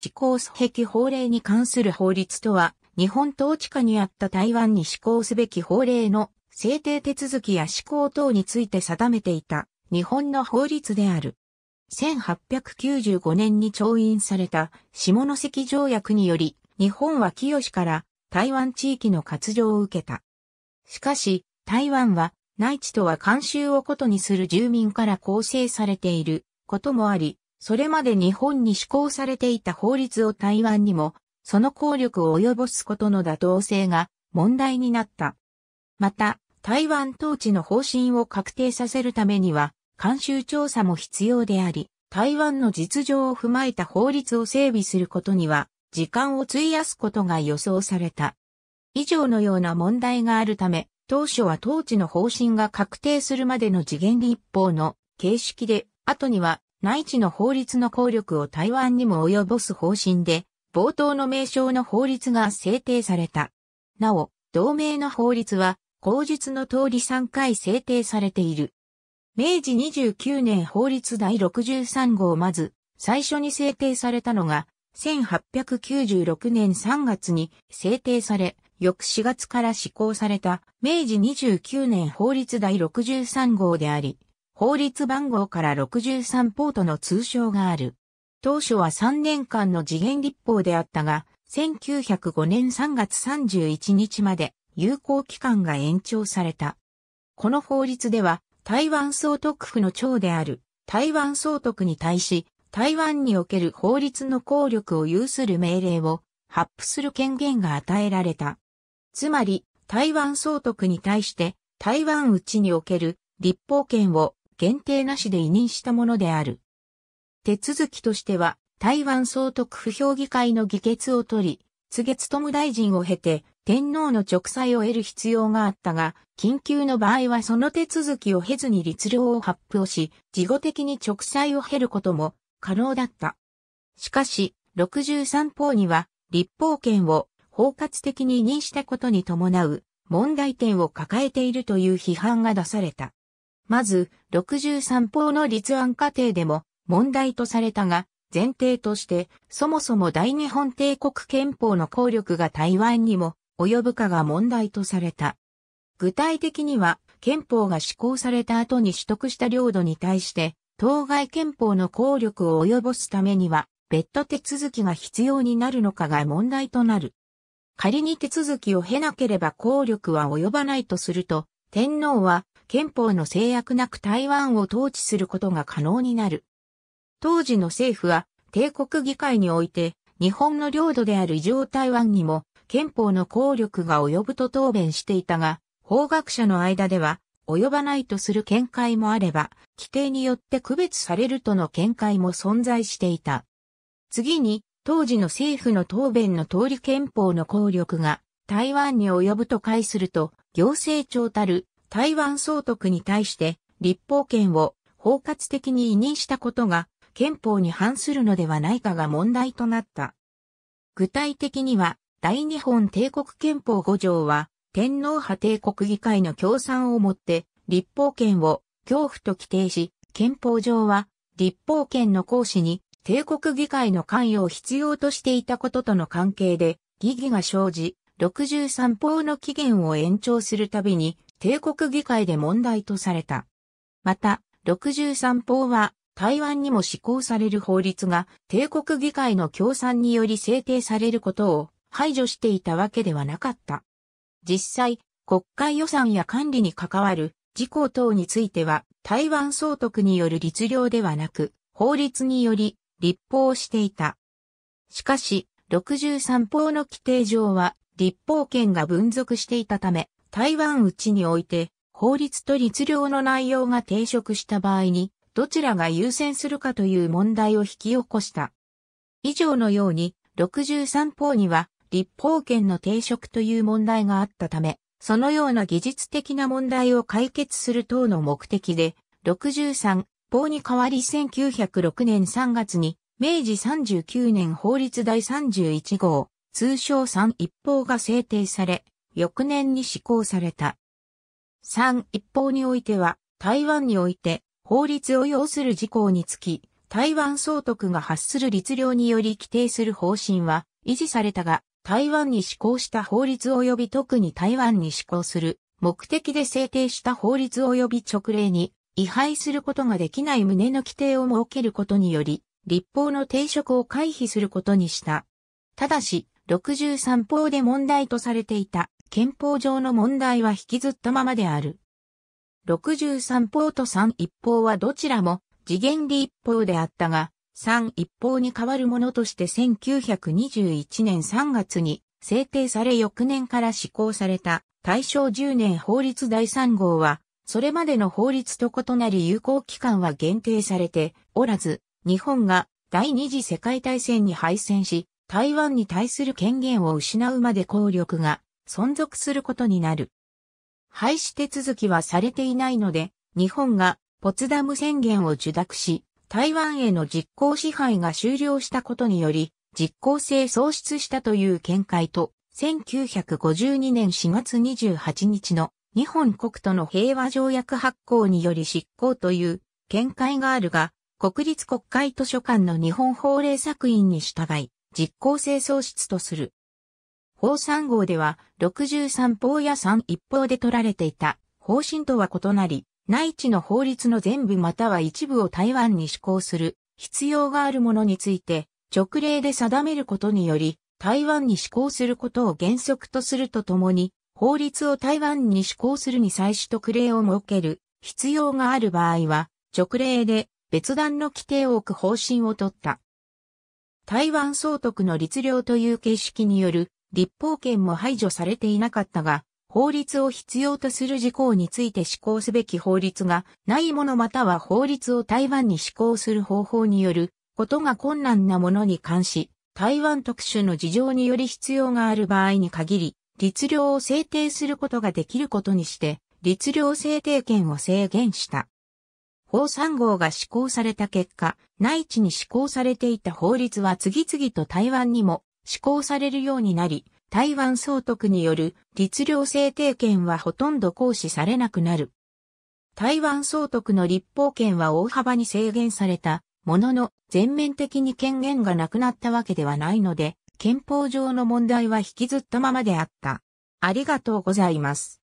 地コー壁法令に関する法律とは、日本統治下にあった台湾に施行すべき法令の制定手続きや施行等について定めていた日本の法律である。1895年に調印された下関条約により、日本は清から台湾地域の割譲を受けた。しかし、台湾は内地とは慣習をことにする住民から構成されていることもあり、それまで日本に施行されていた法律を台湾にも、その効力を及ぼすことの妥当性が問題になった。また、台湾統治の方針を確定させるためには、監修調査も必要であり、台湾の実情を踏まえた法律を整備することには、時間を費やすことが予想された。以上のような問題があるため、当初は統治の方針が確定するまでの次元立法の形式で、後には内地の法律の効力を台湾にも及ぼす方針で、冒頭の名称の法律が制定された。なお、同盟の法律は、口述の通り3回制定されている。明治29年法律第63号まず、最初に制定されたのが、1896年3月に制定され、翌4月から施行された明治29年法律第63号であり、法律番号から63ポートの通称がある。当初は3年間の次元立法であったが、1905年3月31日まで有効期間が延長された。この法律では、台湾総督府の長である台湾総督に対し、台湾における法律の効力を有する命令を発布する権限が与えられた。つまり、台湾総督に対して、台湾内における立法権を限定なしで委任したものである。手続きとしては、台湾総督府評議会の議決を取り、次月友大臣を経て、天皇の直裁を得る必要があったが、緊急の場合はその手続きを経ずに律令を発表し、事後的に直裁を経ることも可能だった。しかし、63法には、立法権を包括的に委任したことに伴う問題点を抱えているという批判が出された。まず、63法の立案過程でも問題とされたが、前提として、そもそも大日本帝国憲法の効力が台湾にも及ぶかが問題とされた。具体的には、憲法が施行された後に取得した領土に対して、当該憲法の効力を及ぼすためには、別途手続きが必要になるのかが問題となる。仮に手続きを経なければ効力は及ばないとすると、天皇は憲法の制約なく台湾を統治することが可能になる。当時の政府は、帝国議会において、日本の領土である異常台湾にも、憲法の効力が及ぶと答弁していたが、法学者の間では、及ばないとする見解もあれば、規定によって区別されるとの見解も存在していた。次に、当時の政府の答弁の通り憲法の効力が台湾に及ぶと解すると、行政庁たる台湾総督に対して立法権を包括的に委任したことが憲法に反するのではないかが問題となった。具体的には、大日本帝国憲法5条は、天皇派帝国議会の協賛をもって、立法権を恐怖と規定し、憲法上は、立法権の行使に帝国議会の関与を必要としていたこととの関係で、疑義が生じ、63法の期限を延長するたびに、帝国議会で問題とされた。また、63法は台湾にも施行される法律が帝国議会の協賛により制定されることを排除していたわけではなかった。実際、国会予算や管理に関わる事項等については台湾総督による律令ではなく法律により立法していた。しかし、63法の規定上は立法権が分属していたため、台湾内において、法律と律令の内容が抵触した場合に、どちらが優先するかという問題を引き起こした。以上のように、63法には、立法権の抵触という問題があったため、そのような技術的な問題を解決する等の目的で、63法に代わり1906年3月に、明治39年法律第31号、通称3一法が制定され、翌年に施行された。3一方においては、台湾において法律を要する事項につき、台湾総督が発する律令により規定する方針は維持されたが、台湾に施行した法律及び特に台湾に施行する目的で制定した法律及び直令に違反することができない旨の規定を設けることにより、立法の抵触を回避することにした。ただし、63法で問題とされていた憲法上の問題は引きずったままである。63法と3一法はどちらも次元理一法であったが、3一法に代わるものとして1921年3月に制定され翌年から施行された大正10年法律第3号は、それまでの法律と異なり有効期間は限定されておらず、日本が第二次世界大戦に敗戦し、台湾に対する権限を失うまで効力が存続することになる。廃止手続きはされていないので、日本がポツダム宣言を受諾し、台湾への実効支配が終了したことにより、実効性喪失したという見解と、1952年4月28日の日本国との平和条約発行により執行という見解があるが、国立国会図書館の日本法令作品に従い、実効性喪失とする。法三号では、63法や3一法で取られていた方針とは異なり、内地の法律の全部または一部を台湾に施行する必要があるものについて、直令で定めることにより、台湾に施行することを原則とするとともに、法律を台湾に施行するに際し特例を設ける必要がある場合は、直令で別段の規定を置く方針を取った。台湾総督の律令という形式による立法権も排除されていなかったが、法律を必要とする事項について施行すべき法律がないものまたは法律を台湾に施行する方法によることが困難なものに関し、台湾特殊の事情により必要がある場合に限り、律令を制定することができることにして、律令制定権を制限した。法3号が施行された結果、内地に施行されていた法律は次々と台湾にも施行されるようになり、台湾総督による律令制定権はほとんど行使されなくなる。台湾総督の立法権は大幅に制限されたものの全面的に権限がなくなったわけではないので、憲法上の問題は引きずったままであった。ありがとうございます。